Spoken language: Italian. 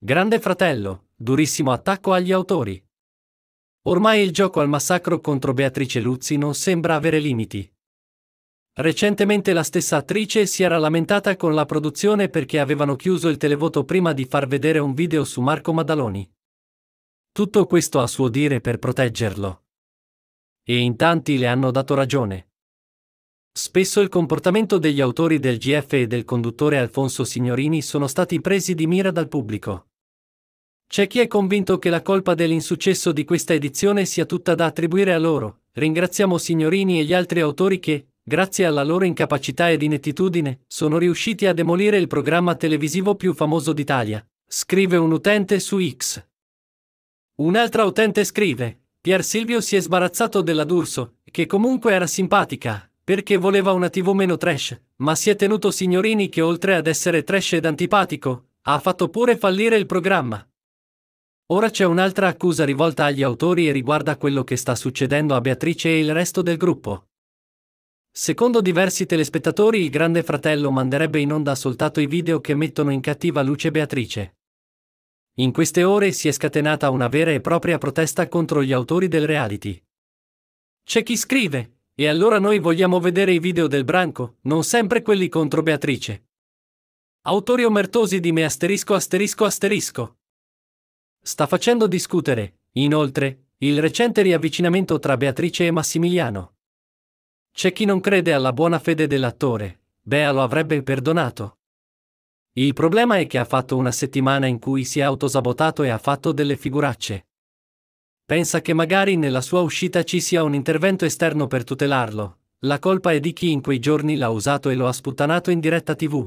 Grande fratello, durissimo attacco agli autori. Ormai il gioco al massacro contro Beatrice Luzzi non sembra avere limiti. Recentemente la stessa attrice si era lamentata con la produzione perché avevano chiuso il televoto prima di far vedere un video su Marco Madaloni. Tutto questo a suo dire per proteggerlo. E in tanti le hanno dato ragione. Spesso il comportamento degli autori del GF e del conduttore Alfonso Signorini sono stati presi di mira dal pubblico. C'è chi è convinto che la colpa dell'insuccesso di questa edizione sia tutta da attribuire a loro. Ringraziamo Signorini e gli altri autori che, grazie alla loro incapacità ed inettitudine, sono riusciti a demolire il programma televisivo più famoso d'Italia, scrive un utente su X. Un'altra utente scrive, Pier Silvio si è sbarazzato della D'Urso, che comunque era simpatica, perché voleva una tv meno trash, ma si è tenuto Signorini che oltre ad essere trash ed antipatico, ha fatto pure fallire il programma. Ora c'è un'altra accusa rivolta agli autori e riguarda quello che sta succedendo a Beatrice e il resto del gruppo. Secondo diversi telespettatori il Grande Fratello manderebbe in onda soltanto i video che mettono in cattiva luce Beatrice. In queste ore si è scatenata una vera e propria protesta contro gli autori del reality. C'è chi scrive, e allora noi vogliamo vedere i video del branco, non sempre quelli contro Beatrice. Autori omertosi di me asterisco asterisco asterisco sta facendo discutere, inoltre, il recente riavvicinamento tra Beatrice e Massimiliano. C'è chi non crede alla buona fede dell'attore, Bea lo avrebbe perdonato. Il problema è che ha fatto una settimana in cui si è autosabotato e ha fatto delle figuracce. Pensa che magari nella sua uscita ci sia un intervento esterno per tutelarlo. La colpa è di chi in quei giorni l'ha usato e lo ha sputtanato in diretta tv.